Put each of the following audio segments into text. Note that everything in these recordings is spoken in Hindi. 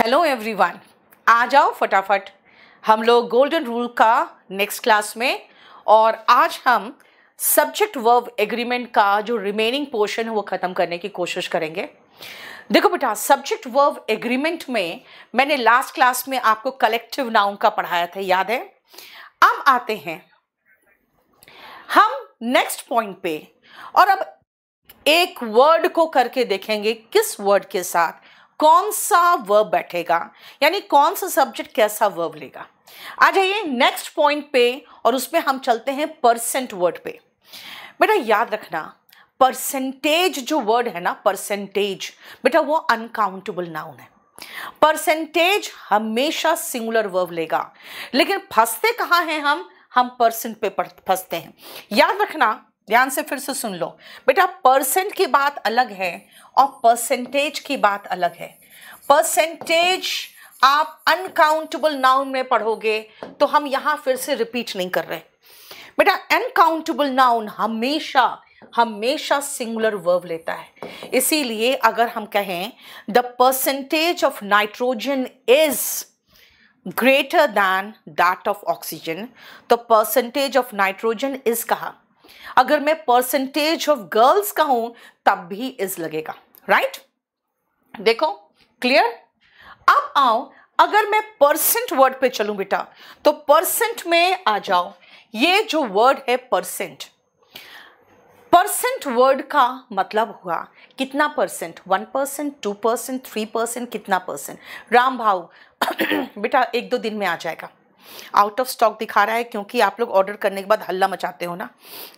हेलो एवरीवन आ जाओ फटाफट हम लोग गोल्डन रूल का नेक्स्ट क्लास में और आज हम सब्जेक्ट वर्ब एग्रीमेंट का जो रिमेनिंग पोर्शन है वो ख़त्म करने की कोशिश करेंगे देखो बेटा सब्जेक्ट वर्ब एग्रीमेंट में मैंने लास्ट क्लास में आपको कलेक्टिव नाउन का पढ़ाया था याद है अब आते हैं हम नेक्स्ट पॉइंट पे और अब एक वर्ड को करके देखेंगे किस वर्ड के साथ कौन सा वर्ब बैठेगा यानी कौन सा सब्जेक्ट कैसा वर्ब लेगा आ जाइए नेक्स्ट पॉइंट पे और उसमें हम चलते हैं परसेंट वर्ड पे बेटा याद रखना परसेंटेज जो वर्ड है ना परसेंटेज बेटा वो अनकाउंटेबल नाउन है परसेंटेज हमेशा सिंगुलर वर्ब लेगा लेकिन फंसते कहाँ हैं हम हम परसेंट पे फंसते हैं याद रखना ध्यान से फिर से सुन लो बेटा परसेंट की बात अलग है और परसेंटेज की बात अलग है परसेंटेज आप अनकाउंटेबल नाउन में पढ़ोगे तो हम यहाँ फिर से रिपीट नहीं कर रहे बेटा अनकाउंटेबल नाउन हमेशा हमेशा सिंगुलर वर्ब लेता है इसीलिए अगर हम कहें the percentage of nitrogen is greater than that of oxygen तो परसेंटेज ऑफ नाइट्रोजन इज कहा अगर मैं परसेंटेज ऑफ गर्ल्स का हूं तब भी इज लगेगा राइट देखो क्लियर अब आओ अगर मैं परसेंट वर्ड पे चलूं बेटा तो परसेंट में आ जाओ ये जो वर्ड है परसेंट परसेंट वर्ड का मतलब हुआ कितना percent one percent two percent three percent कितना परसेंट राम भाव बेटा एक दो दिन में आ जाएगा आउट ऑफ स्टॉक दिखा रहा है क्योंकि आप लोग ऑर्डर करने के बाद हल्ला मचाते हो ना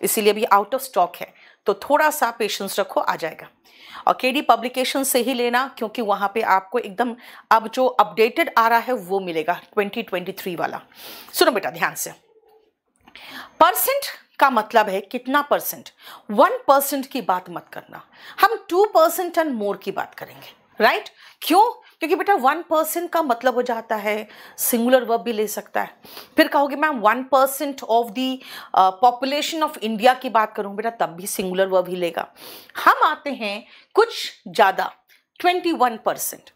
इसीलिए अभी आउट ऑफ स्टॉक है तो थोड़ा सा पेशेंस रखो आ जाएगा और के डी पब्लिकेशन से ही लेना क्योंकि वहाँ पे आपको एकदम अब जो अपडेटेड आ रहा है वो मिलेगा 2023 वाला सुनो बेटा ध्यान से परसेंट का मतलब है कितना परसेंट वन परसेंट की बात मत करना हम टू परसेंट एंड मोर की बात करेंगे राइट right? क्यों क्योंकि बेटा वन परसेंट का मतलब हो जाता है सिंगुलर वर्ब भी ले सकता है फिर कहोगे ma'am one percent of the population of India की बात करूं बेटा तब भी सिंगुलर वर्ब ही लेगा हम आते हैं कुछ ज़्यादा ट्वेंटी वन परसेंट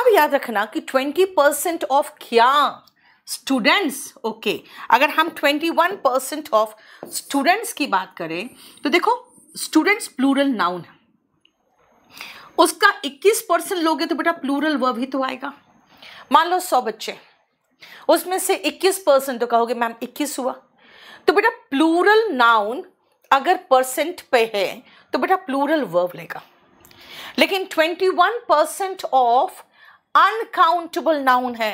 अब याद रखना कि ट्वेंटी परसेंट ऑफ क्या स्टूडेंट्स ओके okay. अगर हम twenty one percent of students की बात करें तो देखो स्टूडेंट्स प्लूरल नाउन है उसका 21 परसेंट लोगे तो बेटा प्लूरल वर्ब ही तो आएगा मान लो सौ बच्चे उसमें से 21 परसेंट तो कहोगे मैम 21 हुआ तो बेटा प्लूरल नाउन अगर परसेंट पे है तो बेटा प्लूरल वर्ब लेगा लेकिन 21 परसेंट ऑफ अनकाउंटेबल नाउन है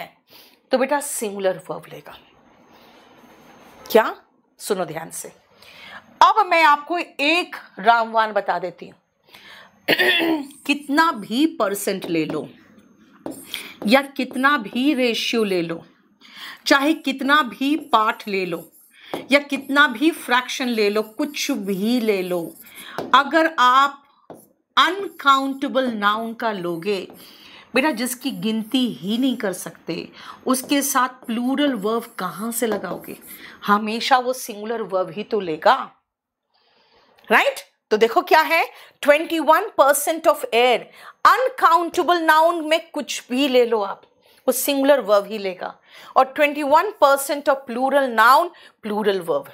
तो बेटा सिंगुलर वर्ब लेगा क्या सुनो ध्यान से अब मैं आपको एक रामवान बता देती हूं कितना भी परसेंट ले लो या कितना भी रेशियो ले लो चाहे कितना भी पार्ट ले लो या कितना भी फ्रैक्शन ले लो कुछ भी ले लो अगर आप अनकाउंटेबल नाउन का लोगे बेटा जिसकी गिनती ही नहीं कर सकते उसके साथ प्लूरल वर्व कहाँ से लगाओगे हमेशा वो सिंगुलर वर्व ही तो लेगा राइट right? तो देखो क्या है 21 percent of air uncountable noun में कुछ भी ले लो आप वो सिंगुलर वर्ब ही लेगा और 21 percent of plural noun plural verb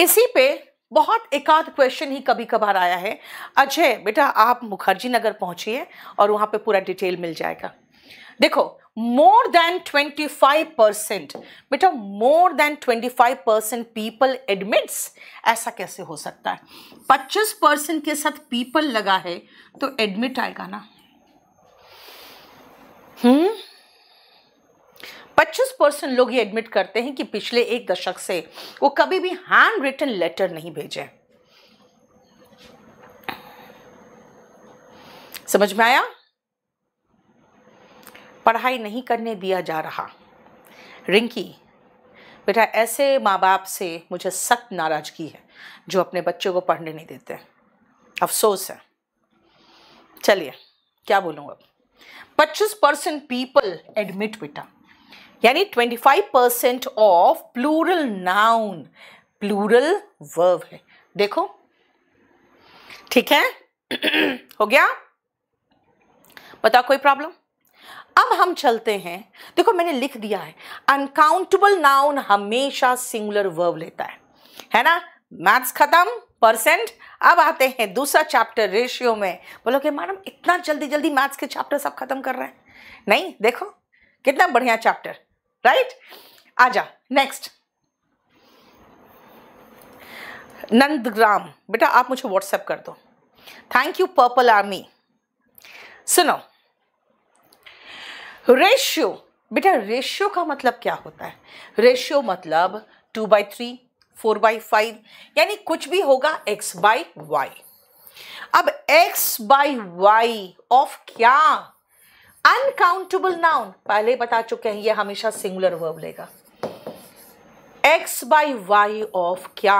इसी पे बहुत एकाध क्वेश्चन ही कभी कभार आया है अजय बेटा आप मुखर्जी नगर पहुंचिए और वहां पे पूरा डिटेल मिल जाएगा देखो more than twenty five percent बेटा more than twenty five percent people admits ऐसा कैसे हो सकता है पच्चीस परसेंट के साथ पीपल लगा है तो एडमिट आएगा ना हम्म पच्चीस परसेंट लोग ये एडमिट करते हैं कि पिछले एक दशक से वो कभी भी हैंड रिटन लेटर नहीं भेजे समझ में आया पढ़ाई नहीं करने दिया जा रहा रिंकी बेटा ऐसे माँ बाप से मुझे सख्त नाराज़गी है जो अपने बच्चों को पढ़ने नहीं देते अफसोस है चलिए क्या बोलूँगा पच्चीस परसेंट पीपल एडमिट बेटा यानी twenty five percent of plural noun plural verb है देखो ठीक है हो गया बताओ कोई प्रॉब्लम अब हम चलते हैं देखो मैंने लिख दिया है अनकाउंटेबल नाउन हमेशा सिंगुलर वर्ब लेता है है ना मैथ्स खत्म परसेंट अब आते हैं दूसरा चैप्टर रेशियो में बोलो कि मैडम इतना जल्दी जल्दी मैथ्स के चैप्टर सब खत्म कर रहे हैं नहीं देखो कितना बढ़िया चैप्टर राइट आजा नेक्स्ट नंदग्राम बेटा आप मुझे व्हाट्सएप कर दो थैंक यू पर्पल आर्मी सुनो रेशियो बेटा रेशियो का मतलब क्या होता है रेशियो मतलब two by three four by five यानी कुछ भी होगा एक्स बाई वाई अब एक्स बाई वाई ऑफ क्या अनकाउंटेबल नाउन पहले बता चुके हैं ये हमेशा सिंगुलर वर्ब लेगा एक्स बाई वाई ऑफ क्या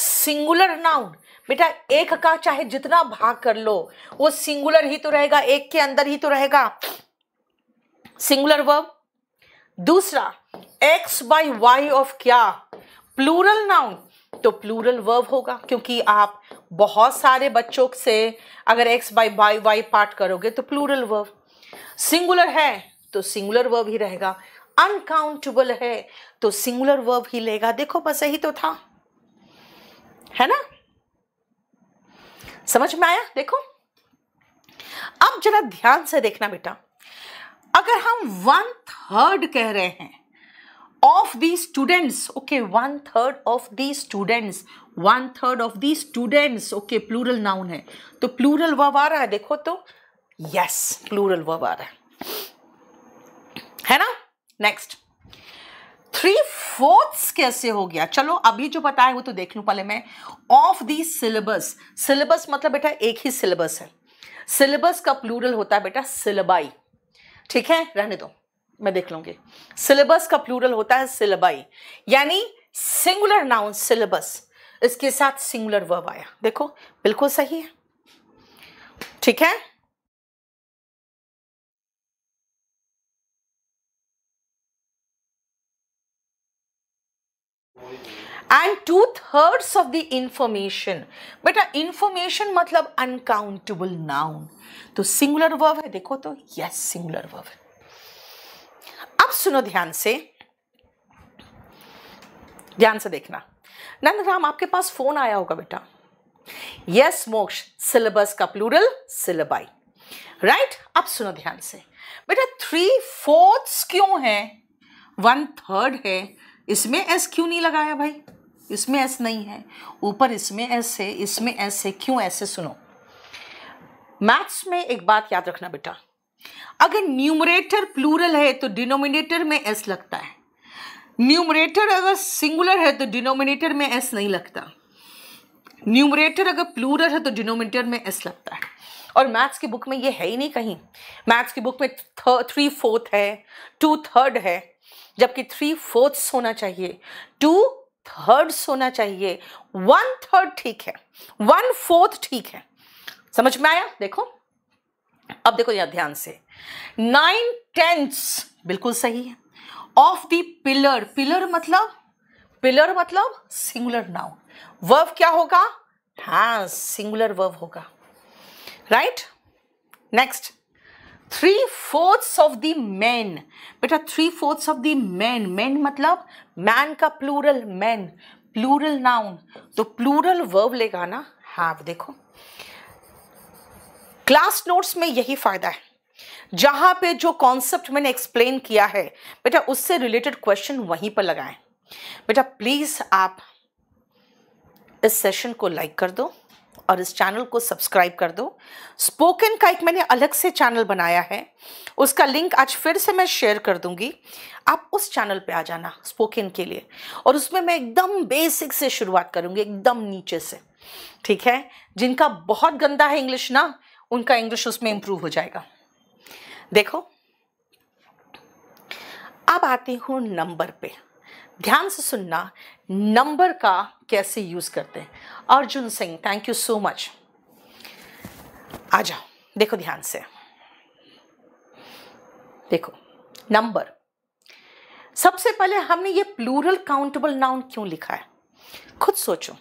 सिंगुलर नाउन बेटा एक का चाहे जितना भाग कर लो वो सिंगुलर ही तो रहेगा एक के अंदर ही तो रहेगा सिंगुलर वर्ब दूसरा एक्स बाई वाई ऑफ क्या प्लूरल नाउन तो प्लूरल वर्ब होगा क्योंकि आप बहुत सारे बच्चों से अगर X by by Y part करोगे तो प्लूरल वर्ब सिंगुलर है तो सिंगुलर वर्ब ही रहेगा अनकाउंटेबल है तो सिंगुलर वर्ब ही लेगा देखो बस यही तो था है ना समझ में आया देखो अब जरा ध्यान से देखना बेटा अगर हम वन थर्ड कह रहे हैं of the students okay one third of the students one third of the students okay plural noun है तो प्लूरल वर्ब आ रहा है देखो तो यस प्लूरल वर्ब आ रहा है है ना नेक्स्ट थ्री फोर्थ कैसे हो गया चलो अभी जो बताए वो तो देख लू पहले मैं ऑफ दी सिलेबस सिलेबस मतलब बेटा एक ही सिलेबस है सिलेबस का प्लूरल होता है बेटा सिलेबाई ठीक है रहने दो मैं देख लूंगी सिलेबस का प्लूरल होता है सिलेबाई यानी सिंगुलर नाउन सिलेबस इसके साथ सिंगुलर वर्ब आया देखो बिल्कुल सही है ठीक है and two thirds of the information बेटा इंफॉर्मेशन मतलब अनकाउंटेबल नाउन तो सिंगुलर वर्ब है देखो तो यस सिंगुलर वर्ब है अब सुनो ध्यान से ध्यान से देखना नंद राम आपके पास फोन आया होगा बेटा यस मोक्ष सिलेबस का प्लूरल सिलेबाई राइट अब सुनो ध्यान से बेटा थ्री फोर्थ क्यों है वन थर्ड है इसमें एस क्यों नहीं लगाया भाई इसमें एस नहीं है ऊपर इसमें एस है इसमें एस है क्यों ऐसे सुनो मैथ्स में एक बात याद रखना बेटा अगर न्यूमरेटर प्लूरल है तो डिनोमिनेटर में एस लगता है न्यूमरेटर अगर सिंगुलर है तो डिनोमिनेटर में एस नहीं लगता न्यूमरेटर अगर प्लूरल है तो डिनोमिनेटर में एस लगता है और मैथ्स की बुक में ये है ही नहीं कहीं मैथ्स की बुक में थ्री फोर्थ है टू थर्ड है जबकि थ्री फोर्थ्स होना चाहिए टू थर्ड्स होना चाहिए वन थर्ड ठीक है वन फोर्थ ठीक है समझ में आया देखो अब देखो यह ध्यान से नाइन टेंथ बिल्कुल सही है ऑफ द पिलर पिलर मतलब पिलर मतलब सिंगुलर नाउन वर्व क्या होगा हाँ सिंगुलर वर्व होगा right next three fourths of the man बेटा three fourths of the man man मतलब मैन का प्लूरल मैन प्लूरल नाउन तो प्लूरल वर्ब लेगा ना हैव हाँ, देखो क्लास नोट्स में यही फायदा है जहां पे जो कॉन्सेप्ट मैंने एक्सप्लेन किया है बेटा उससे रिलेटेड क्वेश्चन वहीं पर लगाएं बेटा प्लीज आप इस सेशन को लाइक कर दो और इस चैनल को सब्सक्राइब कर दो स्पोकन का एक मैंने अलग से चैनल बनाया है उसका लिंक आज फिर से मैं शेयर कर दूंगी आप उस चैनल पे आ जाना स्पोकन के लिए और उसमें मैं एकदम बेसिक से शुरुआत करूंगी एकदम नीचे से ठीक है जिनका बहुत गंदा है इंग्लिश ना उनका इंग्लिश उसमें इंप्रूव हो जाएगा देखो अब आती हूं नंबर पे ध्यान से सुनना नंबर का कैसे यूज़ करते हैं Arjun Singh thank you so much आ जाओ देखो ध्यान से देखो नंबर सबसे पहले हमने ये प्लूरल काउंटेबल नाउन क्यों लिखा है खुद सोचो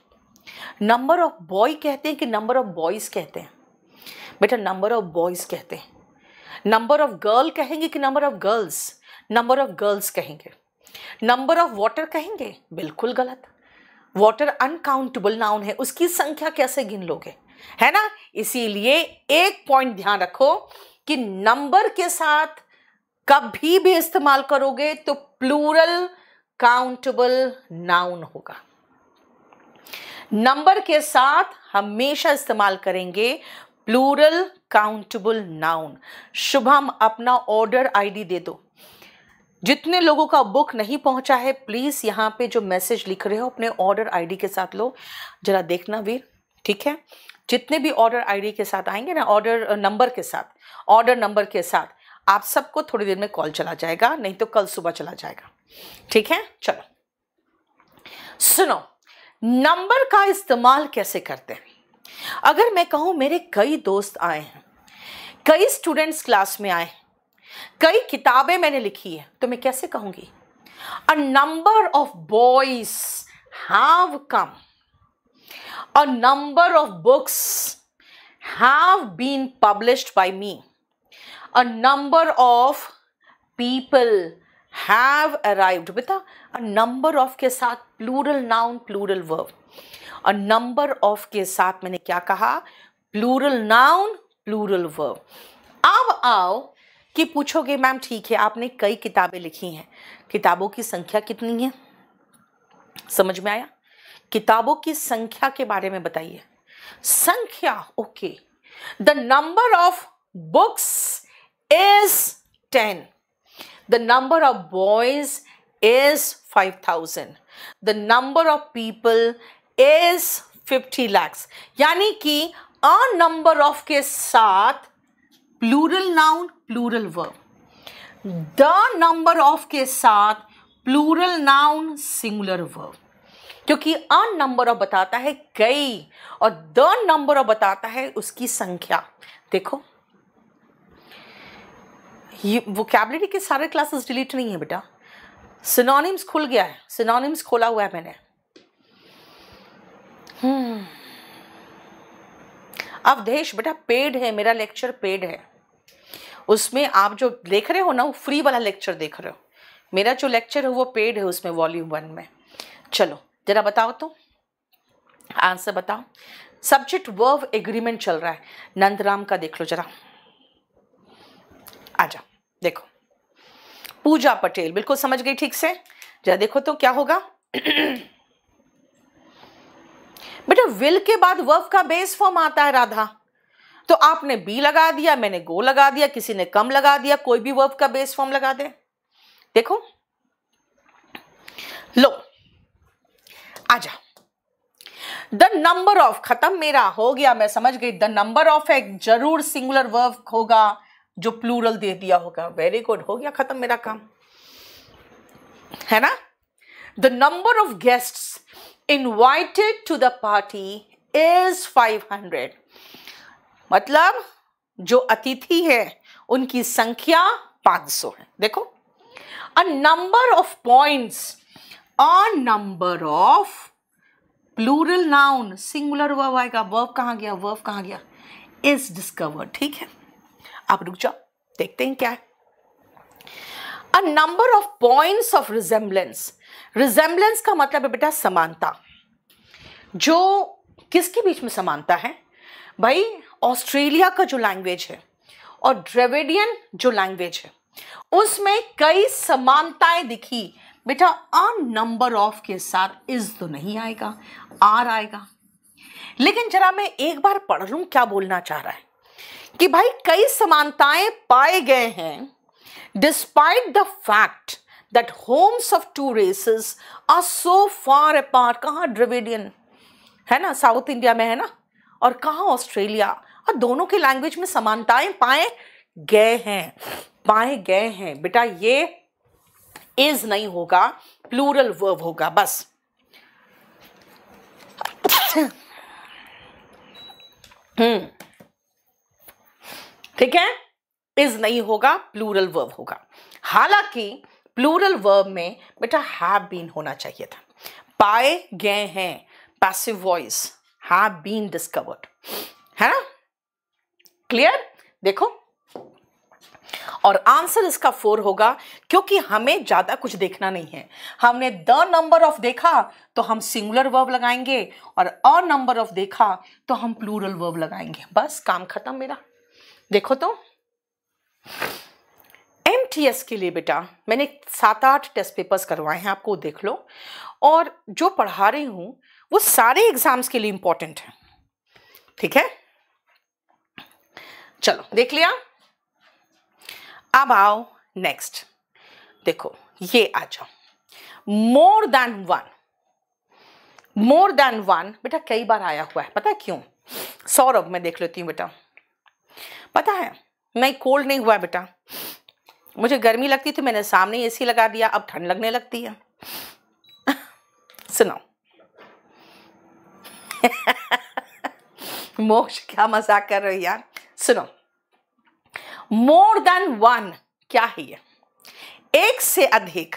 नंबर ऑफ बॉय कहते हैं कि नंबर ऑफ बॉयज़ कहते हैं बेटा नंबर ऑफ बॉयज़ कहते हैं नंबर ऑफ गर्ल कहेंगे कि number of girls number of girls कहेंगे नंबर ऑफ वाटर कहेंगे बिल्कुल गलत वाटर अनकाउंटेबल नाउन है उसकी संख्या कैसे गिन लोगे है ना इसीलिए एक पॉइंट ध्यान रखो कि नंबर के साथ कभी भी इस्तेमाल करोगे तो प्लूरल काउंटेबल नाउन होगा नंबर के साथ हमेशा इस्तेमाल करेंगे प्लूरल काउंटेबल नाउन शुभम अपना ऑर्डर आईडी दे दो जितने लोगों का बुक नहीं पहुंचा है प्लीज़ यहाँ पे जो मैसेज लिख रहे हो अपने ऑर्डर आईडी के साथ लो ज़रा देखना वीर ठीक है जितने भी ऑर्डर आईडी के साथ आएंगे ना ऑर्डर नंबर के साथ ऑर्डर नंबर के साथ आप सबको थोड़ी देर में कॉल चला जाएगा नहीं तो कल सुबह चला जाएगा ठीक है चलो सुनो नंबर का इस्तेमाल कैसे करते हैं अगर मैं कहूँ मेरे कई दोस्त आए हैं कई स्टूडेंट्स क्लास में आए हैं कई किताबें मैंने लिखी है तो मैं कैसे कहूंगी a number of boys have come a number of books have been published by me a number of people have arrived बेटा अ नंबर ऑफ के साथ plural noun plural verb a number of के साथ मैंने क्या कहा प्लूरल नाउन प्लूरल वर्ब अब आओ कि पूछोगे मैम ठीक है आपने कई किताबें लिखी हैं किताबों की संख्या कितनी है समझ में आया किताबों की संख्या के बारे में बताइए संख्या okay the number of books is ten the number of boys is five thousand the number of people is fifty lakhs यानी कि अ नंबर ऑफ के साथ plural noun plural verb the number of के साथ प्लूरल नाउन सिंगुलर वर्ब क्योंकि अ नंबर ऑफ बताता है कई और द नंबर ऑफ बताता है उसकी संख्या देखो ये वोकेबलरी के सारे क्लासेस डिलीट नहीं है बेटा सिनोनिम्स खुल गया है सिनोनिम्स खोला हुआ है मैंने हम्म। अवधेश बेटा पेड है मेरा लेक्चर पेड है उसमें आप जो देख रहे हो ना वो फ्री वाला लेक्चर देख रहे हो मेरा जो लेक्चर है वो पेड है उसमें वॉल्यूम वन में चलो ज़रा बताओ तो आंसर बताओ सब्जेक्ट वर्व एग्रीमेंट चल रहा है नंदराम का देख लो जरा आ देखो पूजा पटेल बिल्कुल समझ गई ठीक से जरा देखो तो क्या होगा बेटा विल के बाद वर्व का बेस फॉर्म आता है राधा तो आपने बी लगा दिया मैंने गो लगा दिया किसी ने कम लगा दिया कोई भी वर्ब का बेस फॉर्म लगा दे देखो लो आजा द नंबर ऑफ खत्म मेरा हो गया मैं समझ गई द नंबर ऑफ एक जरूर सिंगुलर वर्ब होगा जो प्लूरल दे दिया होगा वेरी गुड हो गया खत्म मेरा काम है ना the number of guests invited to the party is 500 मतलब जो अतिथि है उनकी संख्या 500 है देखो a number of points a number of plural noun singular verb आएगा वर्व कहा गया वर्व कहां गया इज डिस्कवर्ड ठीक है आप रुक जाओ देखते हैं क्या है a number of points of resemblance resemblance का मतलब है बेटा समानता जो किसके बीच में समानता है भाई ऑस्ट्रेलिया का जो लैंग्वेज है और ड्रेविडियन जो लैंग्वेज है उसमें कई समानताएं दिखी बेटा आ नंबर ऑफ के साथ इज तो नहीं आएगा आर आएगा लेकिन जरा मैं एक बार पढ़ लूँ क्या बोलना चाह रहा है कि भाई कई समानताएं पाए गए हैं despite the fact that homes of two races are so far apart कहाँ ड्रविडियन है ना साउथ इंडिया में है ना और कहा ऑस्ट्रेलिया और दोनों के लैंग्वेज में समानताएं पाए गए हैं पाए गए हैं बेटा ये इज नहीं होगा प्लूरल वर्ब होगा बस हम्म ठीक है इज नहीं होगा प्लूरल वर्ब होगा हालांकि प्लूरल वर्ब में बेटा हैव बीन होना चाहिए था पाए गए हैं passive voice have been discovered है ना क्लियर देखो और आंसर इसका फोर होगा क्योंकि हमें ज्यादा कुछ देखना नहीं है हमने द नंबर ऑफ देखा तो हम सिंगुलर वर्ब लगाएंगे और अ नंबर ऑफ देखा तो हम प्लूरल वर्ब लगाएंगे बस काम खत्म मेरा देखो तो एम के लिए बेटा मैंने सात आठ टेस्ट पेपर्स करवाए हैं आपको देख लो और जो पढ़ा रही हूं वो सारे एग्जाम्स के लिए इंपॉर्टेंट है ठीक है चलो देख लिया अब आओ नेक्स्ट देखो ये आ जाओ more than one more than one बेटा कई बार आया हुआ है पता है क्यों सौरभ मैं देख लेती हूँ बेटा पता है नहीं कोल्ड नहीं हुआ बेटा मुझे गर्मी लगती थी मैंने सामने एसी लगा दिया अब ठंड लगने लगती है सुनो मोक्ष क्या मजाक कर रही यार सुनो मोर देन वन क्या है ये एक से अधिक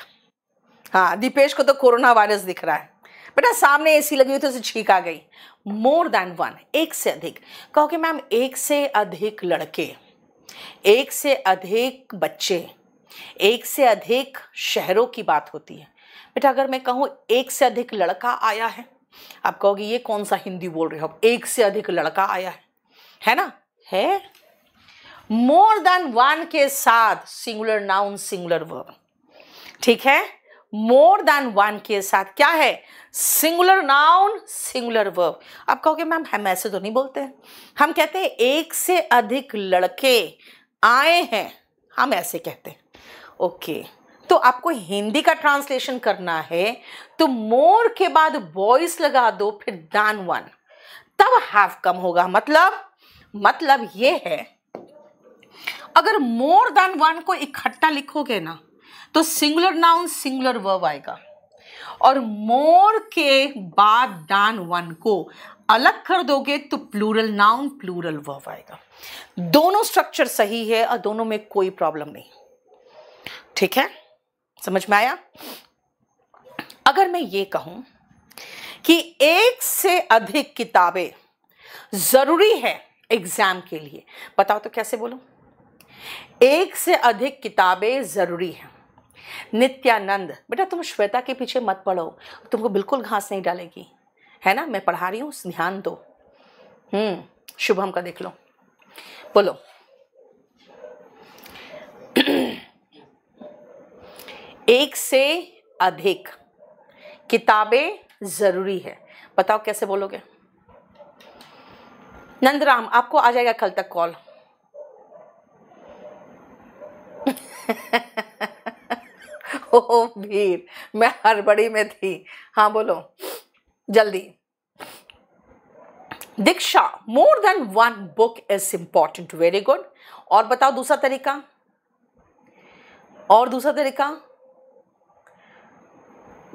हाँ दीपेश को तो कोरोना वायरस दिख रहा है बेटा सामने एसी लगी हुई थी उसे छीक आ गई मोर देन वन एक से अधिक कहो कि मैम एक से अधिक लड़के एक से अधिक बच्चे एक से अधिक शहरों की बात होती है बेटा अगर मैं कहूँ एक से अधिक लड़का आया है आप कहोगे ये कौन सा हिंदी बोल रहे हो एक से अधिक लड़का आया है है ना है मोर देन वन के साथ सिंगुलर नाउन सिंगुलर वर्ब ठीक है मोर देन वन के साथ क्या है सिंगुलर नाउन सिंगुलर वर्ब आप कहोगे मैम हम ऐसे तो नहीं बोलते हैं हम कहते हैं एक से अधिक लड़के आए हैं हम ऐसे कहते हैं ओके तो आपको हिंदी का ट्रांसलेशन करना है तो मोर के बाद बॉयस लगा दो फिर दान वन तब हैव कम होगा मतलब मतलब ये है अगर मोर देन वन को इकट्ठा लिखोगे ना तो सिंगुलर नाउन सिंगुलर वर्ब आएगा और मोर के बाद दान वन को अलग कर दोगे तो प्लूरल नाउन प्लूरल वर्ब आएगा दोनों स्ट्रक्चर सही है और दोनों में कोई प्रॉब्लम नहीं ठीक है समझ में आया अगर मैं ये कहूं कि एक से अधिक किताबें जरूरी है एग्ज़ाम के लिए बताओ तो कैसे बोलो एक से अधिक किताबें ज़रूरी हैं नित्यानंद बेटा तुम श्वेता के पीछे मत पढ़ो तुमको बिल्कुल घास नहीं डालेगी है ना मैं पढ़ा रही हूं ध्यान दो हम्म शुभम का देख लो बोलो एक से अधिक किताबें ज़रूरी है बताओ कैसे बोलोगे नंदराम आपको आ जाएगा कल तक कॉल ओ भीर मैं हरबड़ी में थी हाँ बोलो जल्दी Diksha more than one book is important very good और बताओ दूसरा तरीका और दूसरा तरीका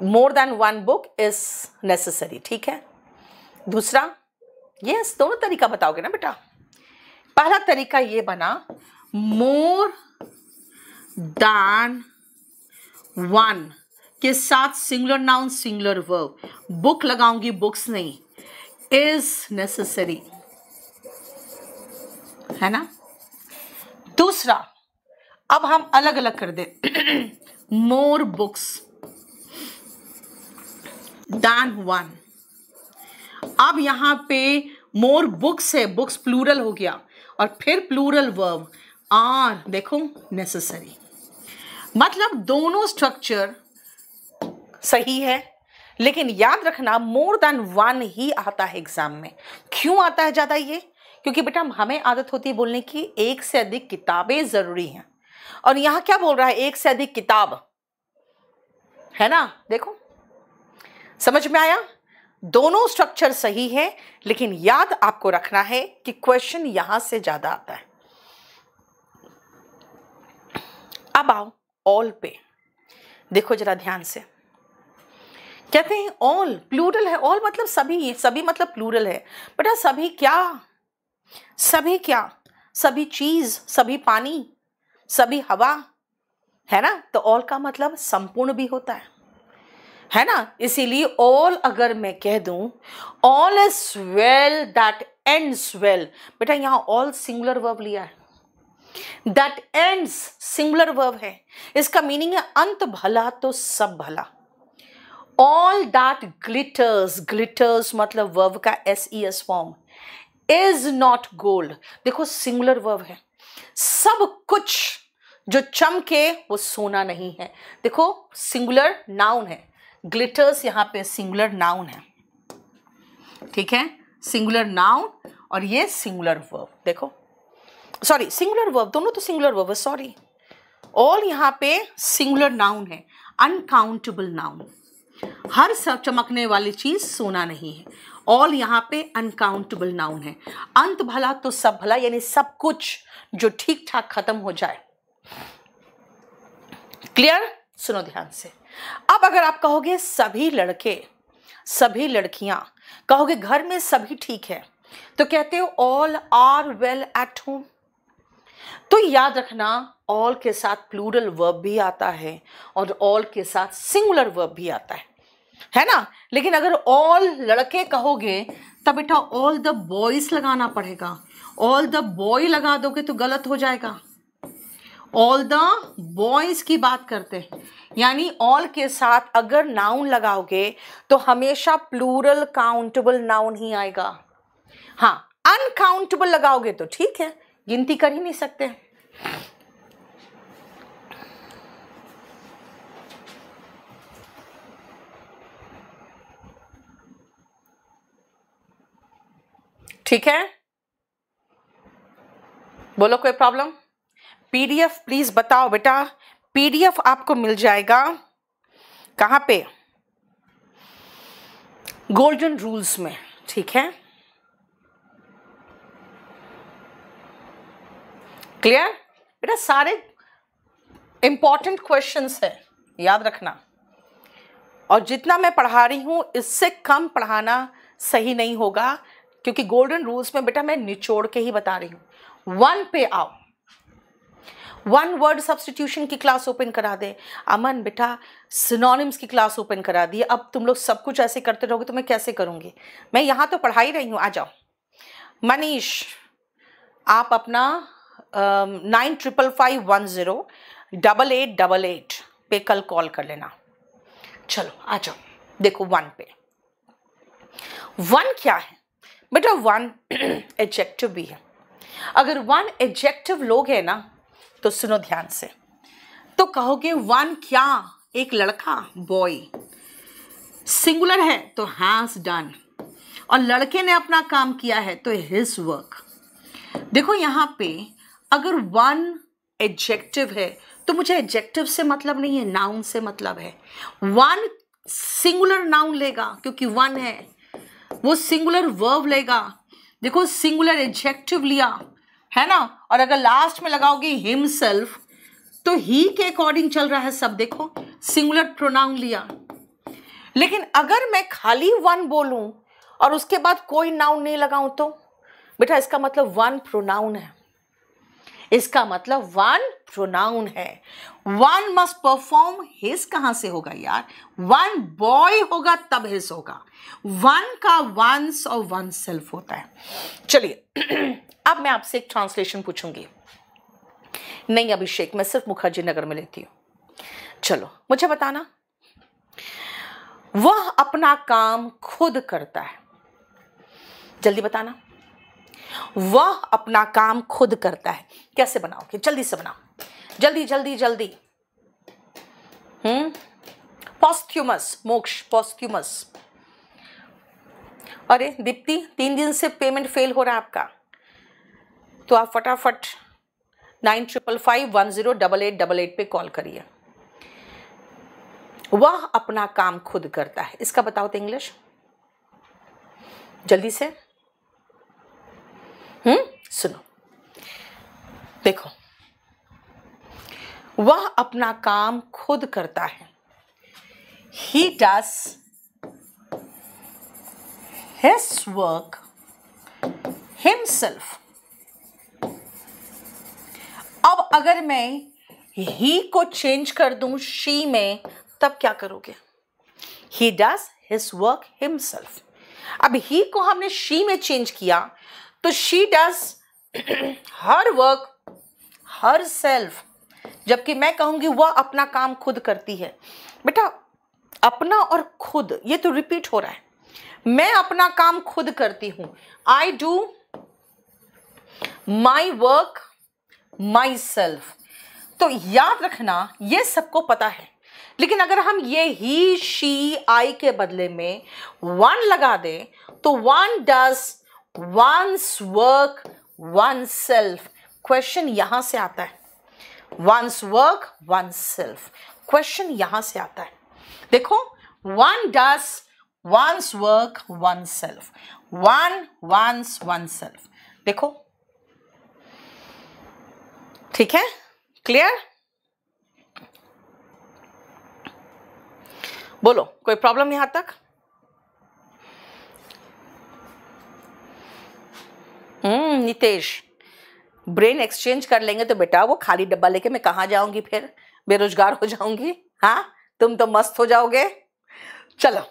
more than one book is necessary ठीक है दूसरा यस दोनों तरीका बताओगे ना बेटा पहला तरीका ये बना मोर दान वन के साथ singular noun singular verb book लगाऊंगी बुक्स नहीं इज नेसेसरी है ना दूसरा अब हम अलग अलग कर दे मोर बुक्स दान वन अब यहाँ पे मोर बुक्स है बुक्स प्लूरल हो गया और फिर प्लूरल वर्ब आर देखो नेसेसरी मतलब दोनों स्ट्रक्चर सही है लेकिन याद रखना मोर देन वन ही आता है एग्जाम में क्यों आता है ज़्यादा ये क्योंकि बेटा हमें आदत होती है बोलने की एक से अधिक किताबें ज़रूरी हैं और यहां क्या बोल रहा है एक से अधिक किताब है ना देखो समझ में आया दोनों स्ट्रक्चर सही है लेकिन याद आपको रखना है कि क्वेश्चन यहां से ज्यादा आता है अब आओ ऑल पे देखो जरा ध्यान से कहते हैं ऑल प्लूरल है ऑल मतलब सभी सभी मतलब प्लूरल है बेटा सभी क्या सभी क्या सभी चीज सभी पानी सभी हवा है ना तो ऑल का मतलब संपूर्ण भी होता है है ना इसीलिए ऑल अगर मैं कह दूं all is well that ends well बेटा यहाँ ऑल सिंगुलर वर्ब लिया है दैट एंड्स सिंगुलर वर्ब है इसका मीनिंग है अंत भला तो सब भला ऑल दैट ग्लिटर्स ग्लिटर्स मतलब वर्ब का S E S form is not gold देखो सिंगुलर वर्ब है सब कुछ जो चमके वो सोना नहीं है देखो सिंगुलर नाउन है ग्लिटर्स यहाँ पे सिंगुलर नाउन है ठीक है सिंगुलर नाउन और ये सिंगुलर वर्ब देखो सॉरी सिंगुलर वर्ब दोनों तो सिंगुलर वर्ब है सॉरी ऑल यहाँ पे सिंगुलर नाउन है अनकाउंटेबल नाउन हर सब चमकने वाली चीज सोना नहीं है ऑल यहाँ पे अनकाउंटेबल नाउन है अंत भला तो सब भला यानी सब कुछ जो ठीक ठाक खत्म हो जाए क्लियर सुनो ध्यान से अब अगर आप कहोगे सभी लड़के सभी लड़कियां कहोगे घर में सभी ठीक है तो कहते हो all are well at home तो याद रखना ऑल के साथ प्लूरल वर्ब भी आता है और ऑल के साथ सिंगुलर वर्ब भी आता है है ना लेकिन अगर ऑल लड़के कहोगे तब बेटा ऑल द बॉयज लगाना पड़ेगा ऑल द बॉय लगा दोगे तो गलत हो जाएगा ऑल द बॉयज़ की बात करते हैं यानी ऑल के साथ अगर नाउन लगाओगे तो हमेशा प्लूरल काउंटेबल नाउन ही आएगा हाँ अनकाउंटेबल लगाओगे तो ठीक है गिनती कर ही नहीं सकते ठीक है बोलो कोई प्रॉब्लम पीडीएफ प्लीज़ बताओ बेटा पीडीएफ आपको मिल जाएगा कहाँ पे गोल्डन रूल्स में ठीक है क्लियर बेटा सारे इंपॉर्टेंट क्वेश्चंस है याद रखना और जितना मैं पढ़ा रही हूं इससे कम पढ़ाना सही नहीं होगा क्योंकि गोल्डन रूल्स में बेटा मैं निचोड़ के ही बता रही हूं वन पे आओ वन वर्ड सब्सटीट्यूशन की क्लास ओपन करा दे अमन बेटा सिनोनिम्स की क्लास ओपन करा दी अब तुम लोग सब कुछ ऐसे करते रहोगे तो मैं कैसे करूँगी मैं यहाँ तो पढ़ा ही रही हूँ आ जाओ मनीष आप अपना nine triple five one zero double eight double eight पे कल कॉल कर लेना चलो आ जाओ देखो वन पे वन क्या है बेटा वन एडजेक्टिव भी है अगर वन एडजेक्टिव लोग है ना तो सुनो ध्यान से तो कहोगे वन क्या एक लड़का बॉय सिंगुलर है तो हैज डन और लड़के ने अपना काम किया है तो हिज वर्क देखो यहां पे अगर वन एडजेक्टिव है तो मुझे एडजेक्टिव से मतलब नहीं है नाउन से मतलब है वन सिंगुलर नाउन लेगा क्योंकि वन है वो सिंगुलर वर्ब लेगा देखो सिंगुलर एडजेक्टिव लिया है ना और अगर लास्ट में लगाओगे हिमसेल्फ तो ही के अकॉर्डिंग चल रहा है सब देखो सिंगुलर प्रोनाउन लिया लेकिन अगर मैं खाली वन बोलूं और उसके बाद कोई नाउन नहीं लगाऊं तो बेटा इसका मतलब वन प्रोनाउन है इसका मतलब वन प्रोनाउन है वन मस्ट परफॉर्म हिज कहां से होगा यार वन बॉय होगा तब हिज होगा वन का वंस और वन सेल्फ होता है चलिए अब मैं आपसे एक ट्रांसलेशन पूछूंगी नहीं अभिषेक मैं सिर्फ मुखर्जी नगर में लेती हूं चलो मुझे बताना वह अपना काम खुद करता है जल्दी बताना वह अपना काम खुद करता है कैसे बनाओगे जल्दी से बनाओ जल्दी जल्दी जल्दी हम्म पॉस्थ्यूमस मोक्ष पॉस्थ्यूमस अरे दीप्ति तीन दिन से पेमेंट फेल हो रहा है आपका तो आप फटाफट nine triple five one zero double eight double eight पर कॉल करिए वह अपना काम खुद करता है इसका बताओ तो इंग्लिश जल्दी से हम्म सुनो देखो वह अपना काम खुद करता है ही डस his वर्क हिमसेल्फ अब अगर मैं ही को चेंज कर दूं शी में तब क्या करोगे ही डस हिस वर्क हिमसेल्फ अब ही को हमने शी में चेंज किया तो she does her work herself जबकि मैं कहूंगी वह अपना काम खुद करती है बेटा अपना और खुद ये तो रिपीट हो रहा है मैं अपना काम खुद करती हूं I do my work myself तो याद रखना ये सबको पता है लेकिन अगर हम ये ही शी आई के बदले में वन लगा दें तो one does one's work oneself question यहां से आता है one's work oneself question यहां से आता है देखो one does one's work oneself one one's oneself देखो ठीक है क्लियर बोलो कोई प्रॉब्लम यहां तक हम्म, नितेश ब्रेन एक्सचेंज कर लेंगे तो बेटा वो खाली डब्बा लेके मैं कहाँ जाऊंगी फिर बेरोजगार हो जाऊंगी हाँ तुम तो मस्त हो जाओगे चलो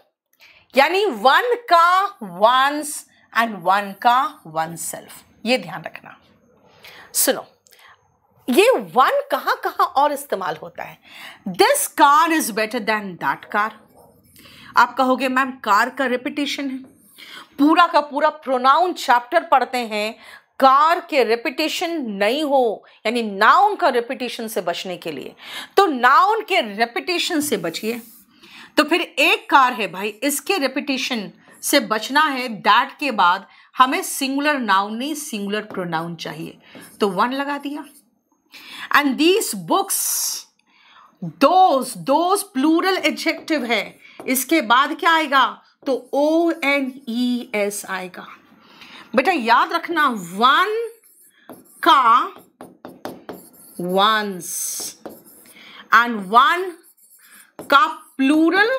यानी वन का वंस एंड वन का वन सेल्फ ये ध्यान रखना सुनो ये वन कहाँ कहाँ और इस्तेमाल होता है this car is better than that car आप कहोगे मैम कार का रिपीटेशन है पूरा का पूरा प्रोनाउन चैप्टर पढ़ते हैं कार के रेपिटेशन नहीं हो यानी नाउन का रेपिटेशन से बचने के लिए तो नाउन के रेपिटेशन से बचिए तो फिर एक कार है भाई इसके रेपिटेशन से बचना है दैट के बाद हमें सिंगुलर नाउन नहीं सिंगुलर प्रोनाउन चाहिए तो वन लगा दिया and these books those those plural adjective है इसके बाद क्या आएगा तो ओ एन ई एस आएगा बेटा याद रखना वन का वंस एंड वन का plural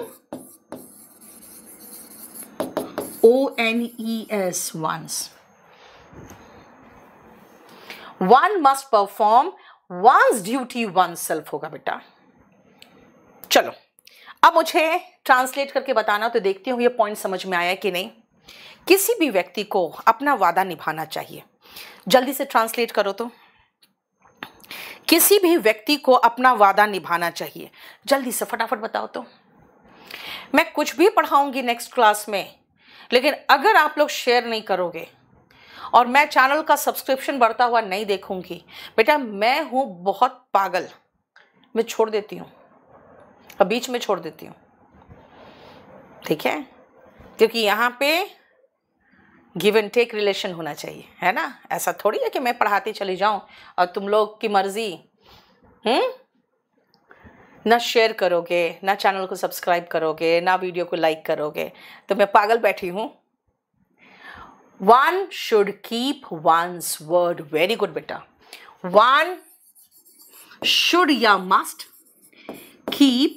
O N E S one's one must perform one's duty oneself होगा बेटा चलो अब मुझे ट्रांसलेट करके बताना तो देखती हूँ ये पॉइंट समझ में आया कि नहीं किसी भी व्यक्ति को अपना वादा निभाना चाहिए जल्दी से ट्रांसलेट करो तो किसी भी व्यक्ति को अपना वादा निभाना चाहिए जल्दी से फटाफट बताओ तो मैं कुछ भी पढ़ाऊंगी नेक्स्ट क्लास में लेकिन अगर आप लोग शेयर नहीं करोगे और मैं चैनल का सब्सक्रिप्शन बढ़ता हुआ नहीं देखूंगी बेटा मैं हूँ बहुत पागल मैं छोड़ देती हूँ अब बीच में छोड़ देती हूँ ठीक है क्योंकि यहाँ पे गिव एंड टेक रिलेशन होना चाहिए है ना ऐसा थोड़ी है कि मैं पढ़ाती चली जाऊँ और तुम लोग की मर्ज़ी हम्म ना शेयर करोगे ना चैनल को सब्सक्राइब करोगे ना वीडियो को लाइक करोगे तो मैं पागल बैठी हूँ one should keep one's word very good बेटा वन शुड या must keep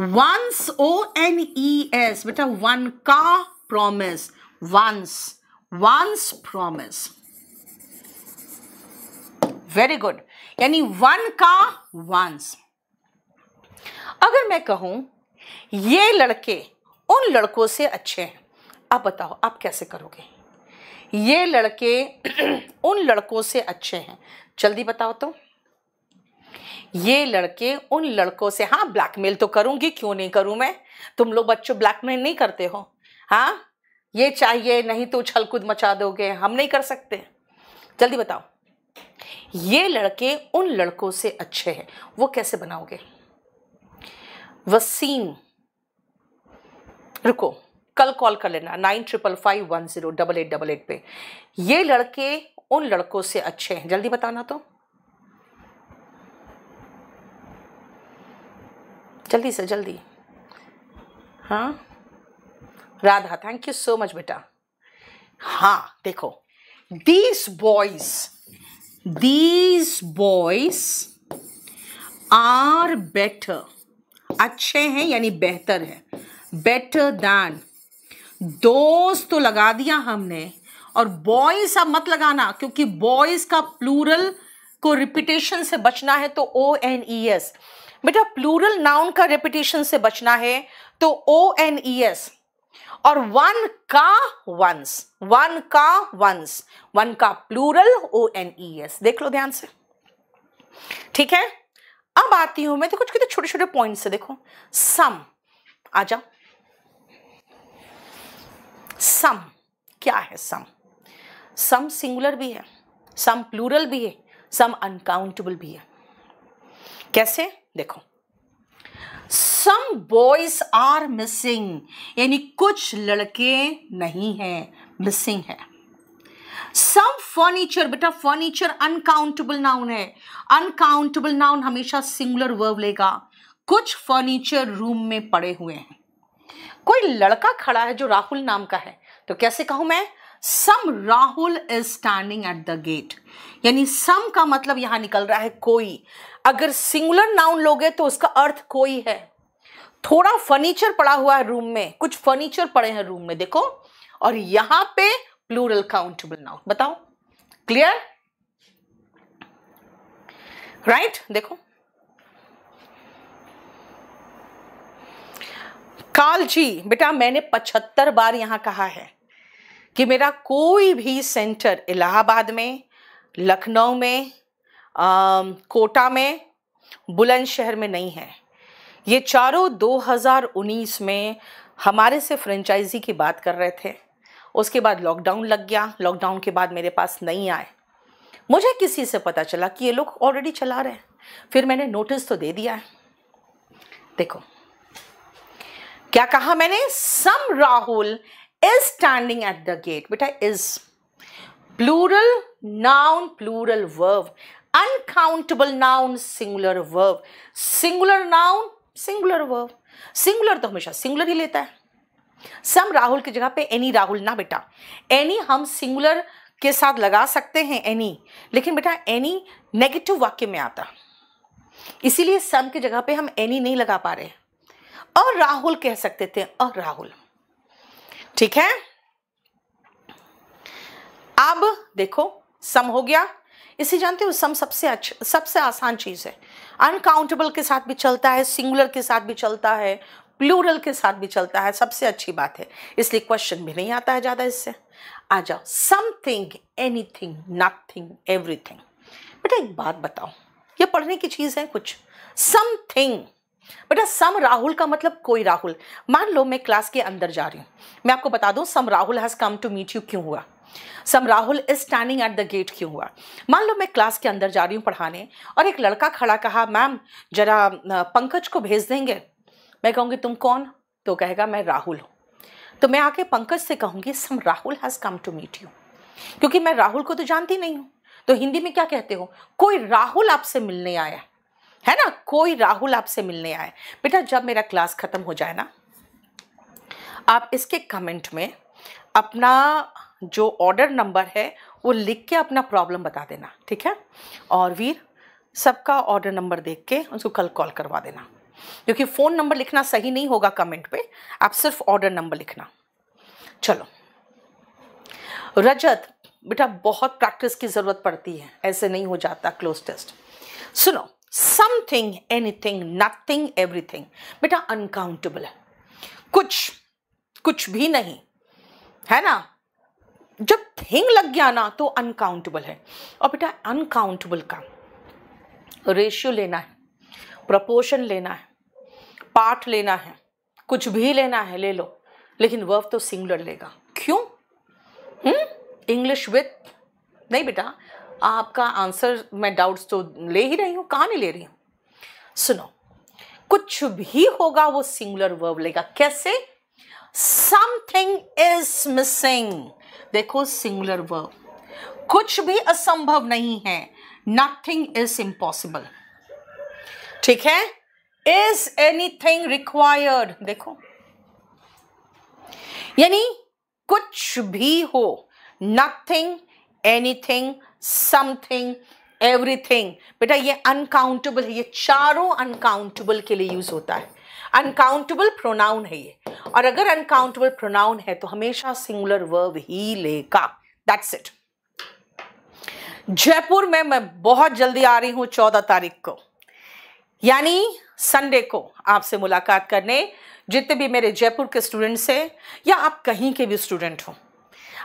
one's O N E S बेटा वन का promise one's one's promise very good यानी वन का वंस अगर मैं कहूं ये लड़के उन लड़कों से अच्छे हैं आप बताओ आप कैसे करोगे ये लड़के उन लड़कों से अच्छे हैं जल्दी बताओ तो ये लड़के उन लड़कों से हाँ ब्लैकमेल तो करूंगी क्यों नहीं करूं मैं तुम लोग बच्चों ब्लैकमेल नहीं करते हो हाँ ये चाहिए नहीं तो उछल कूद मचा दोगे हम नहीं कर सकते जल्दी बताओ ये लड़के उन लड़कों से अच्छे हैं वो कैसे बनाओगे वसीम रुको कल कॉल कर लेना nine triple five one zero double eight double eight पे ये लड़के उन लड़कों से अच्छे हैं जल्दी बताना तो जल्दी से जल्दी हाँ Radha thank you so much बेटा हाँ देखो these boys these boys are better अच्छे हैं यानी बेहतर है बेटर दैन दोस्त तो लगा दिया हमने और बॉयज अब मत लगाना क्योंकि बॉयज का प्लूरल को रिपीटेशन से बचना है तो ओ एन ई एस बेटा प्लूरल नाउन का रेपिटेशन से बचना है तो ओ एन ई एस और वन का वंस वन का वंस वन का plural O N E S देख लो ध्यान से ठीक है अब आती हूं मैं तो कुछ कितने छोटे छोटे पॉइंट से देखो सम आ जाओ सम क्या है सम सम सिंगुलर भी है सम प्लूरल भी है सम अनकाउंटेबल भी है कैसे देखो सम बॉयज आर मिसिंग यानी कुछ लड़के नहीं हैं मिसिंग है सम फर्नीचर बेटा फर्नीचर अनकाउंटेबल नाउन है अनकाउंटेबल नाउन हमेशा सिंगुलर वर्ब लेगा कुछ फर्नीचर रूम में पड़े हुए हैं कोई लड़का खड़ा है जो राहुल नाम का है तो कैसे कहूं मैं some Rahul is standing at the gate यानी सम का मतलब यहां निकल रहा है कोई अगर सिंगुलर नाउन लोगे तो उसका अर्थ कोई है थोड़ा फर्नीचर पड़ा हुआ है रूम में कुछ फर्नीचर पड़े हैं रूम में देखो और यहां पे प्लूरल काउंटेबल नाउन बताओ क्लियर राइट right? देखो काल जी बेटा मैंने पचहत्तर बार यहां कहा है कि मेरा कोई भी सेंटर इलाहाबाद में लखनऊ में आ, कोटा में बुलंदशहर में नहीं है ये चारों 2019 में हमारे से फ्रेंचाइजी की बात कर रहे थे उसके बाद लॉकडाउन लग गया लॉकडाउन के बाद मेरे पास नहीं आए मुझे किसी से पता चला कि ये लोग ऑलरेडी चला रहे हैं फिर मैंने नोटिस तो दे दिया है देखो क्या कहा मैंने सम Rahul is standing at the gate beta is plural noun plural verb uncountable noun singular verb singular noun singular verb singular तो हमेशा singular ही लेता है सम राहुल की जगह पे एनी राहुल ना बेटा एनी हम सिंगुलर के साथ लगा सकते हैं एनी लेकिन बेटा एनी नेगेटिव वाक्य में आता इसीलिए सम की जगह पे हम एनी नहीं लगा पा रहे और राहुल कह सकते थे और राहुल ठीक है अब देखो सम हो गया इसे जानते हो सम सबसे अच्छा सबसे आसान चीज़ है अनकाउंटेबल के साथ भी चलता है सिंगुलर के साथ भी चलता है प्लूरल के साथ भी चलता है सबसे अच्छी बात है इसलिए क्वेश्चन भी नहीं आता है ज़्यादा इससे आ जाओ समथिंग एनीथिंग नथिंग एवरीथिंग बेटा एक बात बताओ ये पढ़ने की चीज़ है कुछ समथिंग बेटा सम राहुल का मतलब कोई राहुल मान लो मैं क्लास के अंदर जा रही हूँ मैं आपको बता दूँ some Rahul has come to meet you क्यों हुआ some Rahul is standing at the gate क्यों हुआ मान लो मैं क्लास के अंदर जा रही हूँ पढ़ाने और एक लड़का खड़ा कहा मैम जरा पंकज को भेज देंगे मैं कहूँगी तुम कौन तो कहेगा मैं राहुल हूँ तो मैं आके पंकज से कहूँगी some Rahul has come to meet you क्योंकि मैं राहुल को तो जानती नहीं हूँ तो हिंदी में क्या कहते हो कोई राहुल आपसे मिलने आया है ना कोई राहुल आपसे मिलने आए बेटा जब मेरा क्लास ख़त्म हो जाए ना आप इसके कमेंट में अपना जो ऑर्डर नंबर है वो लिख के अपना प्रॉब्लम बता देना ठीक है और वीर सबका ऑर्डर नंबर देख के उसको कल कॉल करवा देना क्योंकि फ़ोन नंबर लिखना सही नहीं होगा कमेंट पे आप सिर्फ ऑर्डर नंबर लिखना चलो रजत बेटा बहुत प्रैक्टिस की ज़रूरत पड़ती है ऐसे नहीं हो जाता क्लोज टेस्ट सुनो एनी एनीथिंग नथिंग एवरीथिंग बेटा अनकाउंटेबल है कुछ कुछ भी नहीं है ना जब थिंग लग गया ना तो अनकाउंटेबल है और बेटा अनकाउंटेबल का रेशियो लेना है प्रपोर्शन लेना है पार्ट लेना है कुछ भी लेना है ले लो लेकिन वर्ब तो सिंगुलर लेगा क्यों इंग्लिश हम्म? विथ नहीं बेटा आपका आंसर मैं डाउट्स तो ले ही रही हूँ कहाँ नहीं ले रही हूँ सुनो कुछ भी होगा वो सिंगुलर वर्ब लेगा कैसे समथिंग इज मिसिंग देखो सिंगुलर वर्ब कुछ भी असंभव नहीं है नथिंग इज इम्पॉसिबल ठीक है इज एनीथिंग रिक्वायर्ड देखो यानी कुछ भी हो नथिंग एनीथिंग समथिंग एवरीथिंग बेटा ये अनकाउंटेबल है ये चारों अनकाउंटेबल के लिए यूज होता है अनकाउंटेबल प्रोनाउन है ये और अगर अनकाउंटेबल प्रोनाउन है तो हमेशा सिंगुलर वर्ब ही लेगा दैट्स इट जयपुर में मैं बहुत जल्दी आ रही हूँ चौदह तारीख को यानी संडे को आपसे मुलाकात करने जितने भी मेरे जयपुर के स्टूडेंट्स हैं या आप कहीं के भी स्टूडेंट हो